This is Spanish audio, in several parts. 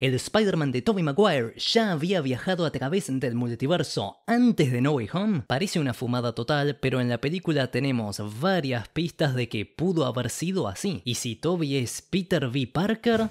El Spider-Man de Tobey Maguire ya había viajado a través del multiverso antes de No Way Home. Parece una fumada total, pero en la película tenemos varias pistas de que pudo haber sido así. Y si Tobey es Peter V. Parker...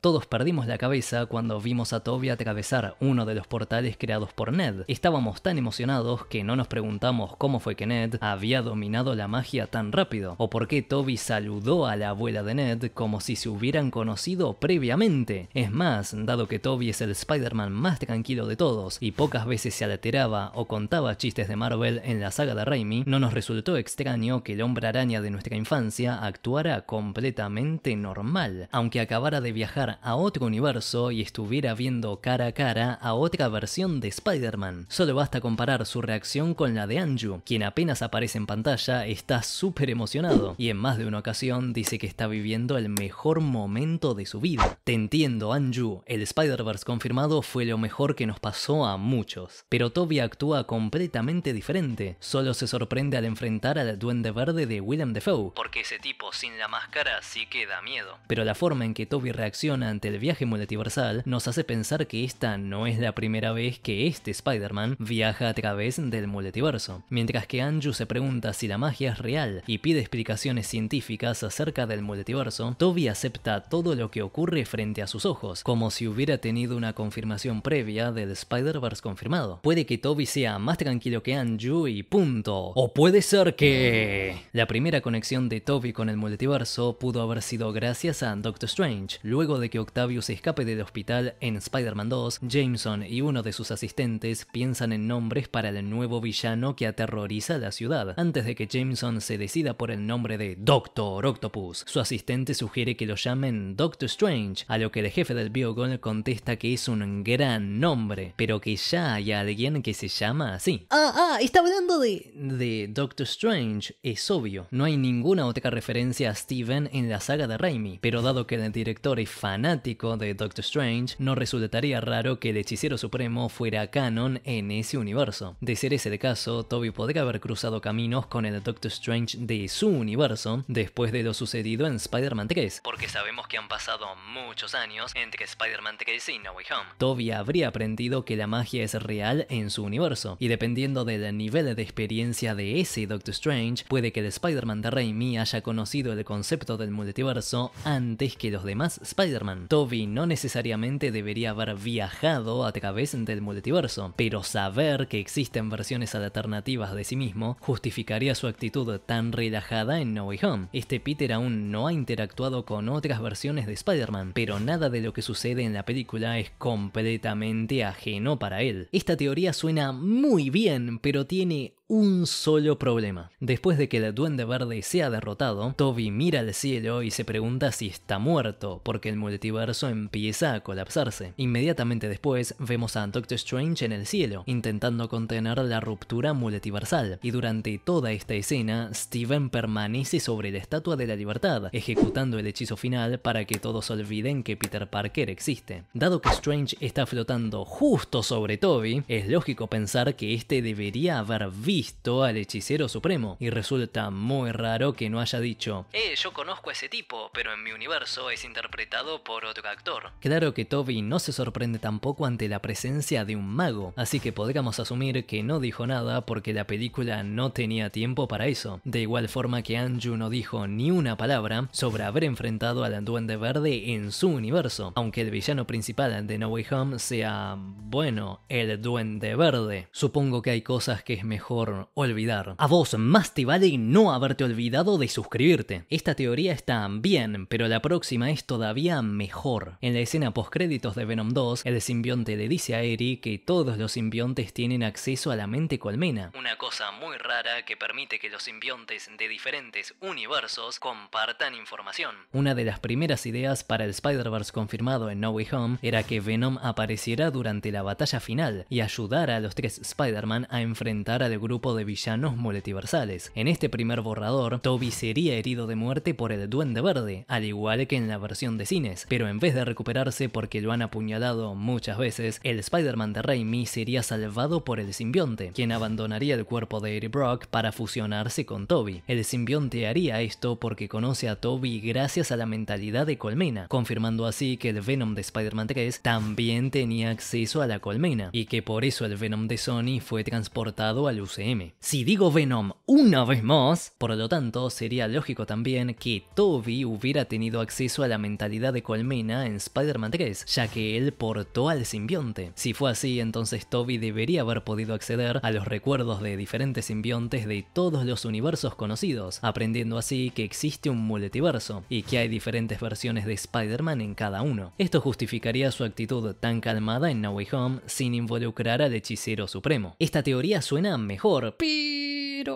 Todos perdimos la cabeza cuando vimos a Toby atravesar uno de los portales creados por Ned. Estábamos tan emocionados que no nos preguntamos cómo fue que Ned había dominado la magia tan rápido, o por qué Toby saludó a la abuela de Ned como si se hubieran conocido previamente. Es más, dado que Toby es el Spider-Man más tranquilo de todos y pocas veces se alteraba o contaba chistes de Marvel en la saga de Raimi, no nos resultó extraño que el hombre araña de nuestra infancia actuara completamente normal, aunque acabara de viajar a otro universo y estuviera viendo cara a cara a otra versión de Spider-Man. Solo basta comparar su reacción con la de Anju, quien apenas aparece en pantalla está súper emocionado y en más de una ocasión dice que está viviendo el mejor momento de su vida. Te entiendo, Anju, el Spider-Verse confirmado fue lo mejor que nos pasó a muchos, pero Toby actúa completamente diferente, solo se sorprende al enfrentar al duende verde de Willem Dafoe, porque ese tipo sin la máscara sí que da miedo. Pero la forma en que Toby reacciona ante el viaje multiversal nos hace pensar que esta no es la primera vez que este Spider-Man viaja a través del multiverso, mientras que Andrew se pregunta si la magia es real y pide explicaciones científicas acerca del multiverso, Toby acepta todo lo que ocurre frente a sus ojos, como si hubiera tenido una confirmación previa del Spider-Verse confirmado. Puede que Toby sea más tranquilo que Andrew y punto. O puede ser que... La primera conexión de Toby con el multiverso pudo haber sido gracias a Doctor Strange, luego de que Octavio se escape del hospital en Spider-Man 2, Jameson y uno de sus asistentes piensan en nombres para el nuevo villano que aterroriza la ciudad. Antes de que Jameson se decida por el nombre de Doctor Octopus, su asistente sugiere que lo llamen Doctor Strange, a lo que el jefe del Biogol contesta que es un gran nombre, pero que ya hay alguien que se llama así. Ah, ah, está hablando de... de Doctor Strange, es obvio. No hay ninguna otra referencia a Steven en la saga de Raimi, pero dado que el director es fan fanático de Doctor Strange, no resultaría raro que el hechicero supremo fuera canon en ese universo. De ser ese el caso, Toby podría haber cruzado caminos con el Doctor Strange de su universo después de lo sucedido en Spider-Man 3, porque sabemos que han pasado muchos años entre Spider-Man 3 y No Way Home. Toby habría aprendido que la magia es real en su universo, y dependiendo del nivel de experiencia de ese Doctor Strange, puede que el Spider-Man de Raimi haya conocido el concepto del multiverso antes que los demás Spider-Man Toby no necesariamente debería haber viajado a través del multiverso, pero saber que existen versiones alternativas de sí mismo justificaría su actitud tan relajada en No Way Home. Este Peter aún no ha interactuado con otras versiones de Spider-Man, pero nada de lo que sucede en la película es completamente ajeno para él. Esta teoría suena muy bien, pero tiene un solo problema. Después de que el duende verde sea derrotado, Toby mira al cielo y se pregunta si está muerto, porque el multiverso empieza a colapsarse. Inmediatamente después, vemos a Doctor Strange en el cielo, intentando contener la ruptura multiversal, y durante toda esta escena, Steven permanece sobre la Estatua de la Libertad, ejecutando el hechizo final para que todos olviden que Peter Parker existe. Dado que Strange está flotando justo sobre Toby, es lógico pensar que este debería haber visto al hechicero supremo y resulta muy raro que no haya dicho, eh, yo conozco a ese tipo, pero en mi universo es interpretado por otro actor. Claro que Toby no se sorprende tampoco ante la presencia de un mago, así que podríamos asumir que no dijo nada porque la película no tenía tiempo para eso. De igual forma que Anju no dijo ni una palabra sobre haber enfrentado al Duende Verde en su universo, aunque el villano principal de No Way Home sea, bueno, el Duende Verde. Supongo que hay cosas que es mejor olvidar. A vos más te vale no haberte olvidado de suscribirte. Esta teoría está bien, pero la próxima es todavía mejor. En la escena postcréditos de Venom 2, el simbionte le dice a Eri que todos los simbiontes tienen acceso a la mente colmena, una cosa muy rara que permite que los simbiontes de diferentes universos compartan información. Una de las primeras ideas para el Spider-Verse confirmado en No Way Home era que Venom apareciera durante la batalla final y ayudara a los tres Spider-Man a enfrentar al grupo de villanos multiversales. En este primer borrador, Toby sería herido de muerte por el Duende Verde, al igual que en la versión de cines, pero en vez de recuperarse porque lo han apuñalado muchas veces, el Spider-Man de Raimi sería salvado por el simbionte, quien abandonaría el cuerpo de Eddie Brock para fusionarse con Toby. El simbionte haría esto porque conoce a Toby gracias a la mentalidad de Colmena, confirmando así que el Venom de Spider-Man 3 también tenía acceso a la colmena, y que por eso el Venom de Sony fue transportado al UCN. Si digo Venom una vez más, por lo tanto sería lógico también que Toby hubiera tenido acceso a la mentalidad de Colmena en Spider-Man 3, ya que él portó al simbionte. Si fue así, entonces Toby debería haber podido acceder a los recuerdos de diferentes simbiontes de todos los universos conocidos, aprendiendo así que existe un multiverso y que hay diferentes versiones de Spider-Man en cada uno. Esto justificaría su actitud tan calmada en No Way Home sin involucrar al hechicero supremo. Esta teoría suena mejor Agora. Beep.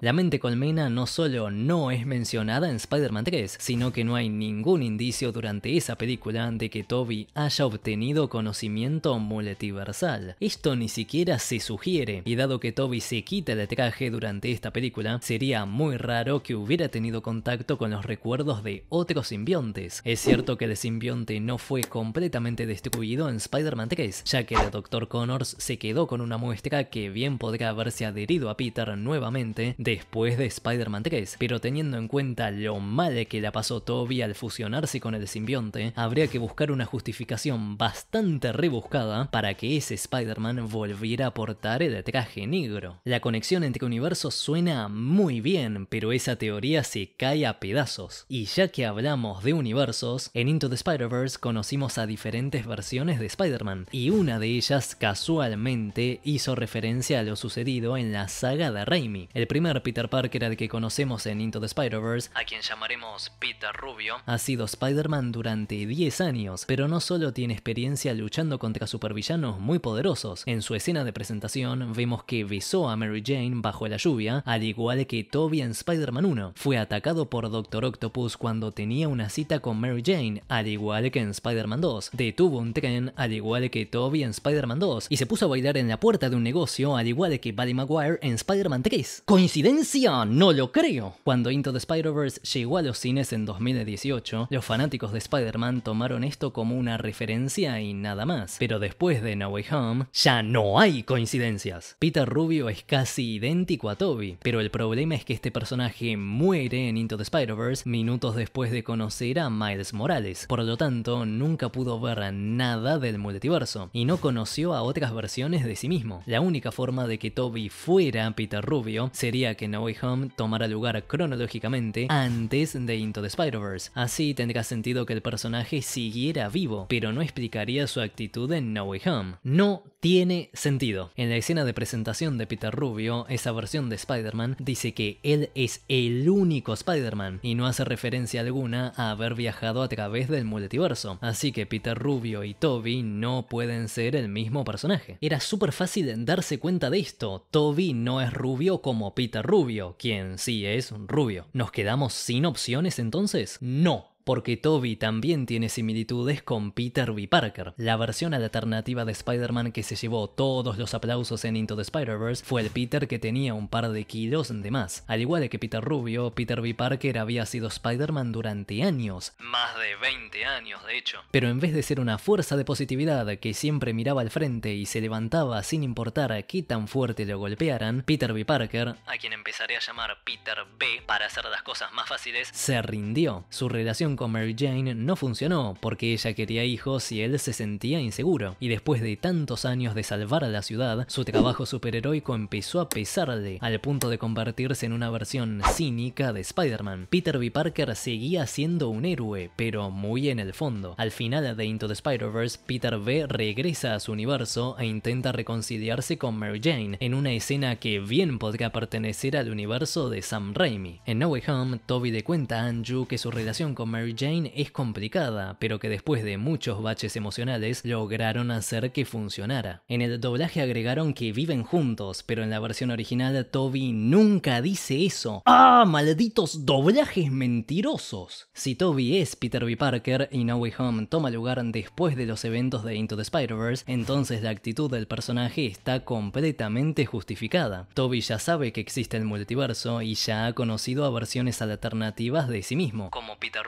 la mente colmena no solo no es mencionada en Spider-Man 3, sino que no hay ningún indicio durante esa película de que Toby haya obtenido conocimiento multiversal. Esto ni siquiera se sugiere, y dado que Toby se quita el traje durante esta película, sería muy raro que hubiera tenido contacto con los recuerdos de otros simbiontes. Es cierto que el simbionte no fue completamente destruido en Spider-Man 3, ya que el Dr. Connors se quedó con una muestra que bien podría haberse adherido a Peter nuevamente después de Spider-Man 3, pero teniendo en cuenta lo mal que la pasó Toby al fusionarse con el simbionte, habría que buscar una justificación bastante rebuscada para que ese Spider-Man volviera a portar el traje negro. La conexión entre universos suena muy bien, pero esa teoría se cae a pedazos. Y ya que hablamos de universos, en Into the Spider-Verse conocimos a diferentes versiones de Spider-Man, y una de ellas casualmente hizo referencia a lo sucedido en la saga de Raimi. El primer Peter Parker al que conocemos en Into the Spider-Verse, a quien llamaremos Peter Rubio, ha sido Spider-Man durante 10 años, pero no solo tiene experiencia luchando contra supervillanos muy poderosos. En su escena de presentación vemos que besó a Mary Jane bajo la lluvia, al igual que Toby en Spider-Man 1. Fue atacado por Doctor Octopus cuando tenía una cita con Mary Jane, al igual que en Spider-Man 2. Detuvo un tren, al igual que Toby en Spider-Man 2, y se puso a bailar en la puerta de un negocio, al igual que Buddy Maguire en Spider-Man 3. ¿Coincidencia? No lo creo. Cuando Into the Spider-Verse llegó a los cines en 2018, los fanáticos de Spider-Man tomaron esto como una referencia y nada más. Pero después de No Way Home, ya no hay coincidencias. Peter Rubio es casi idéntico a Toby, pero el problema es que este personaje muere en Into the Spider-Verse minutos después de conocer a Miles Morales. Por lo tanto, nunca pudo ver nada del multiverso y no conoció a otras versiones de sí mismo. La única forma de que Toby fuera Peter Rubio sería que No Way Home tomara lugar cronológicamente antes de Into the Spider-Verse. Así tendría sentido que el personaje siguiera vivo, pero no explicaría su actitud en No Way Home. No tiene sentido. En la escena de presentación de Peter Rubio, esa versión de Spider-Man dice que él es el único Spider-Man y no hace referencia alguna a haber viajado a través del multiverso. Así que Peter Rubio y Toby no pueden ser el mismo personaje. Era súper fácil darse cuenta de esto. Toby no es rubio como Peter Rubio, quien sí es un rubio. ¿Nos quedamos sin opciones entonces? No, porque Toby también tiene similitudes con Peter B. Parker. La versión alternativa de Spider-Man que se llevó todos los aplausos en Into the Spider-Verse fue el Peter que tenía un par de kilos de más. Al igual que Peter Rubio, Peter B. Parker había sido Spider-Man durante años, más de 20 años de hecho. Pero en vez de ser una fuerza de positividad que siempre miraba al frente y se levantaba sin importar a qué tan fuerte lo golpearan, Peter B. Parker, a quien empezaré a llamar Peter B para hacer las cosas más fáciles, se rindió. Su relación con Mary Jane no funcionó porque ella quería hijos y él se sentía inseguro. Y después de tantos años de salvar a la ciudad, su trabajo superheroico empezó a pesarle, al punto de convertirse en una versión cínica de Spider-Man. Peter B. Parker seguía siendo un héroe, pero muy en el fondo. Al final de Into the Spider-Verse, Peter B. regresa a su universo e intenta reconciliarse con Mary Jane en una escena que bien podría pertenecer al universo de Sam Raimi. En No Way Home, Toby le cuenta a Andrew que su relación con Mary Jane es complicada, pero que después de muchos baches emocionales lograron hacer que funcionara. En el doblaje agregaron que viven juntos, pero en la versión original Toby nunca dice eso. ¡Ah, malditos doblajes mentirosos! Si Toby es Peter B. Parker y No Way Home toma lugar después de los eventos de Into the Spider-Verse, entonces la actitud del personaje está completamente justificada. Toby ya sabe que existe el multiverso y ya ha conocido a versiones alternativas de sí mismo, como Peter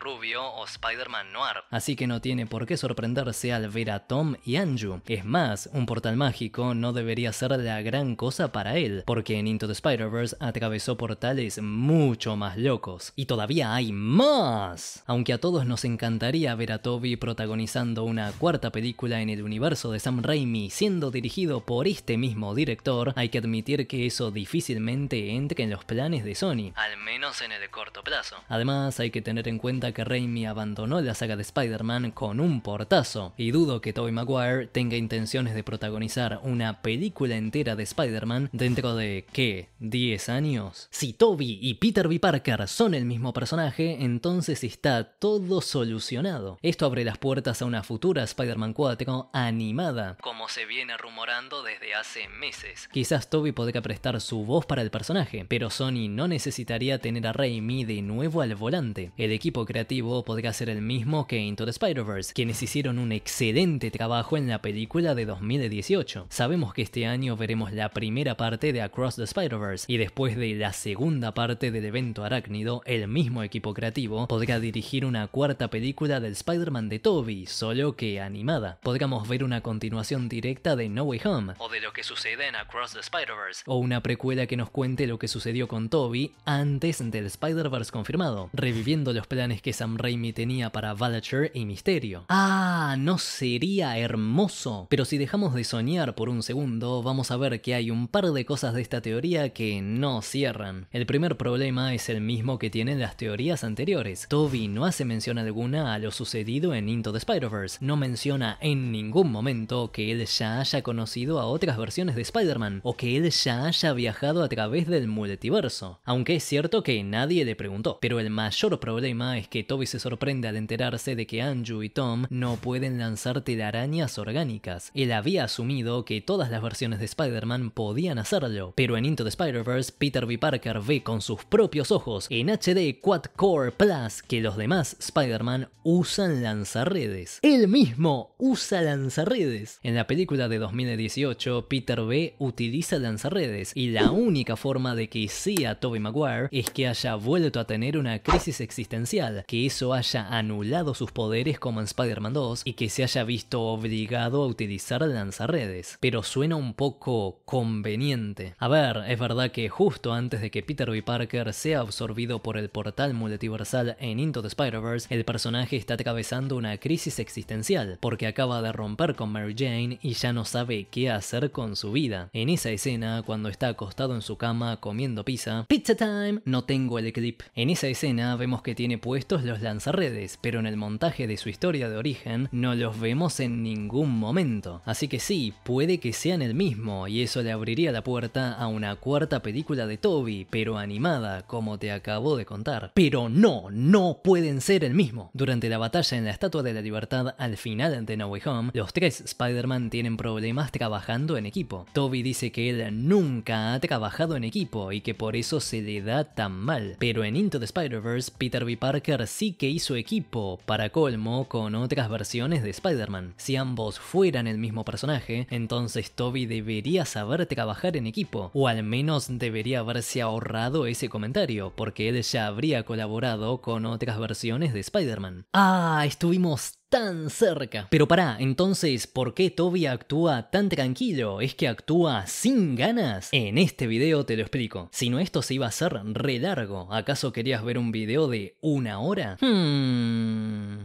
o Spider-Man Noir. Así que no tiene por qué sorprenderse al ver a Tom y Anju. Es más, un portal mágico no debería ser la gran cosa para él, porque en Into the Spider-Verse atravesó portales mucho más locos. Y todavía hay más. Aunque a todos nos encantaría ver a Toby protagonizando una cuarta película en el universo de Sam Raimi siendo dirigido por este mismo director, hay que admitir que eso difícilmente entre en los planes de Sony. Al menos en el corto plazo. Además, hay que tener en cuenta que Raimi abandonó la saga de Spider-Man con un portazo, y dudo que Tobey Maguire tenga intenciones de protagonizar una película entera de Spider-Man dentro de, ¿qué? ¿10 años? Si Toby y Peter B. Parker son el mismo personaje, entonces está todo solucionado. Esto abre las puertas a una futura Spider-Man 4 animada, como se viene rumorando desde hace meses. Quizás Toby podría prestar su voz para el personaje, pero Sony no necesitaría tener a Raimi de nuevo al volante. El equipo creativo podría ser el mismo que Into the Spider-Verse, quienes hicieron un excelente trabajo en la película de 2018. Sabemos que este año veremos la primera parte de Across the Spider-Verse y después de la segunda parte del evento arácnido, el mismo equipo creativo podrá dirigir una cuarta película del Spider-Man de Toby, solo que animada. Podríamos ver una continuación directa de No Way Home, o de lo que sucede en Across the Spider-Verse, o una precuela que nos cuente lo que sucedió con Toby antes del Spider-Verse confirmado, reviviendo los planes que Sam Raimi tenía para Vulture y Misterio. Ah, no sería hermoso. Pero si dejamos de soñar por un segundo, vamos a ver que hay un par de cosas de esta teoría que no cierran. El primer problema es el mismo que tienen las teorías anteriores. Toby no hace mención alguna a lo sucedido en Into the Spider-Verse. No menciona en ningún momento que él ya haya conocido a otras versiones de Spider-Man o que él ya haya viajado a través del multiverso. Aunque es cierto que nadie le preguntó, pero el mayor problema es que Toby se sorprende al enterarse de que Andrew y Tom no pueden lanzar telarañas orgánicas. Él había asumido que todas las versiones de Spider-Man podían hacerlo, pero en Into the Spider-Verse, Peter B. Parker ve con sus propios ojos en HD Quad-Core Plus que los demás Spider-Man usan lanzarredes. Él mismo usa lanzarredes. En la película de 2018, Peter B. utiliza lanzarredes y la única forma de que sea Toby Maguire es que haya vuelto a tener una crisis existencial, que haya anulado sus poderes como en Spider-Man 2 y que se haya visto obligado a utilizar lanzarredes, pero suena un poco conveniente. A ver, es verdad que justo antes de que Peter B. Parker sea absorbido por el portal multiversal en Into the Spider-Verse, el personaje está atravesando una crisis existencial, porque acaba de romper con Mary Jane y ya no sabe qué hacer con su vida. En esa escena, cuando está acostado en su cama comiendo pizza, Pizza Time, no tengo el clip. En esa escena vemos que tiene puestos los lanzarredes, pero en el montaje de su historia de origen no los vemos en ningún momento. Así que sí, puede que sean el mismo, y eso le abriría la puerta a una cuarta película de Toby, pero animada, como te acabo de contar. Pero no, no pueden ser el mismo. Durante la batalla en la Estatua de la Libertad al final de No Way Home, los tres Spider-Man tienen problemas trabajando en equipo. Toby dice que él nunca ha trabajado en equipo y que por eso se le da tan mal. Pero en Into the Spider-Verse, Peter B. Parker sí que hizo equipo, para colmo, con otras versiones de Spider-Man. Si ambos fueran el mismo personaje, entonces Toby debería saber trabajar en equipo, o al menos debería haberse ahorrado ese comentario, porque él ya habría colaborado con otras versiones de Spider-Man. Ah, estuvimos tan cerca. Pero pará, entonces, ¿por qué Toby actúa tan tranquilo? ¿Es que actúa sin ganas? En este video te lo explico. Si no, esto se iba a hacer re largo. ¿Acaso querías ver un video de una hora? Hmm.